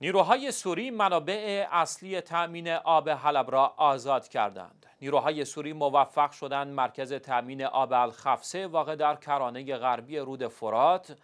نیروهای سوری منابع اصلی تأمین آب حلب را آزاد کردند. نیروهای سوری موفق شدند مرکز تأمین آب الخفسه واقع در کرانه غربی رود فرات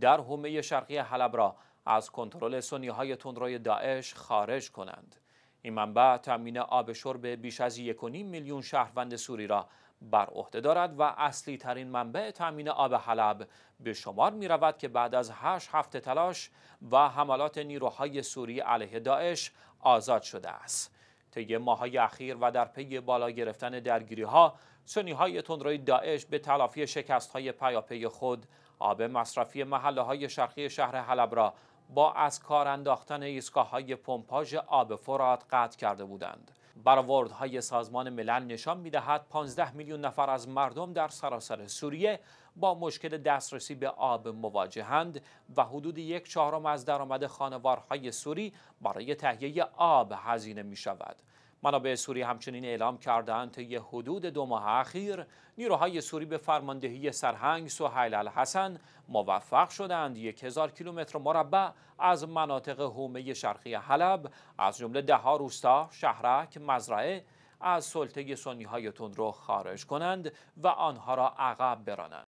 در حومه شرقی حلب را از کنترل سنی های تندروی داعش خارج کنند. این منبع تامین آب شرب بیش از 1.5 میلیون شهروند سوری را بر عهده دارد و اصلی ترین منبع تامین آب حلب به شمار می رود که بعد از 8 هفته تلاش و حملات نیروهای سوری علیه داعش آزاد شده است. طی ماهای اخیر و در پی بالا گرفتن درگیری ها سنی های تندروی داعش به تلافی شکست های پیاپی خود آب مصرفی محله های شرقی شهر حلب را با از کار انداختن ایستگاه های پمپاژ آب فرات قطع کرده بودند. های سازمان ملل نشان میدهد 15 میلیون نفر از مردم در سراسر سوریه با مشکل دسترسی به آب مواجهند و حدود یک چهارم از درآمد خانوارهای سوری برای تهیه آب هزینه می شود. منابع سوری همچنین اعلام کردند طی حدود دو ماه اخیر نیروهای سوری به فرماندهی سرهنگ سهیل الحسن موفق شدند یک هزار کیلومتر مربع از مناطق حومه شرقی حلب از جمله دهها روستا شهرک مزرعه از سلطه سنی های تندرو خارج کنند و آنها را عقب برانند